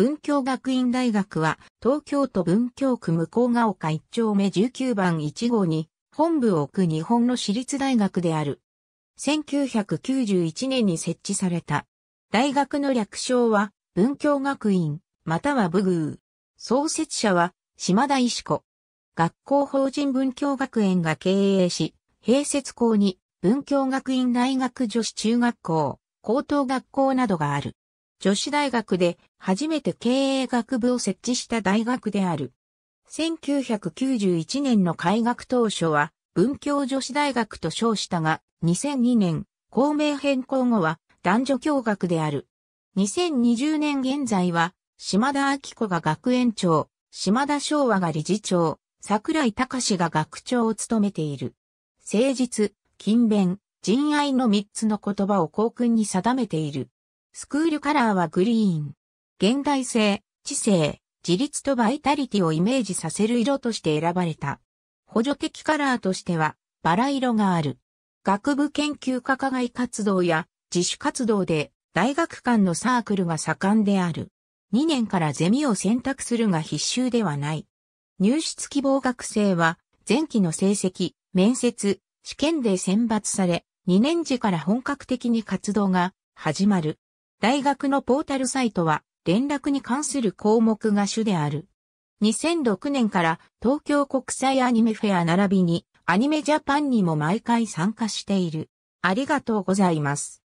文京学院大学は東京都文京区向こうが丘1丁目19番1号に本部を置く日本の私立大学である。1991年に設置された。大学の略称は文京学院、または武宮。創設者は島田石子。学校法人文教学園が経営し、併設校に文教学院大学女子中学校、高等学校などがある。女子大学で初めて経営学部を設置した大学である。1991年の開学当初は文教女子大学と称したが、2002年、公明変更後は男女共学である。2020年現在は、島田明子が学園長、島田昭和が理事長、桜井隆が学長を務めている。誠実、勤勉、仁愛の3つの言葉を校訓に定めている。スクールカラーはグリーン。現代性、知性、自立とバイタリティをイメージさせる色として選ばれた。補助的カラーとしては、バラ色がある。学部研究科課外活動や自主活動で大学間のサークルが盛んである。2年からゼミを選択するが必修ではない。入室希望学生は前期の成績、面接、試験で選抜され、2年時から本格的に活動が始まる。大学のポータルサイトは連絡に関する項目が主である。2006年から東京国際アニメフェア並びにアニメジャパンにも毎回参加している。ありがとうございます。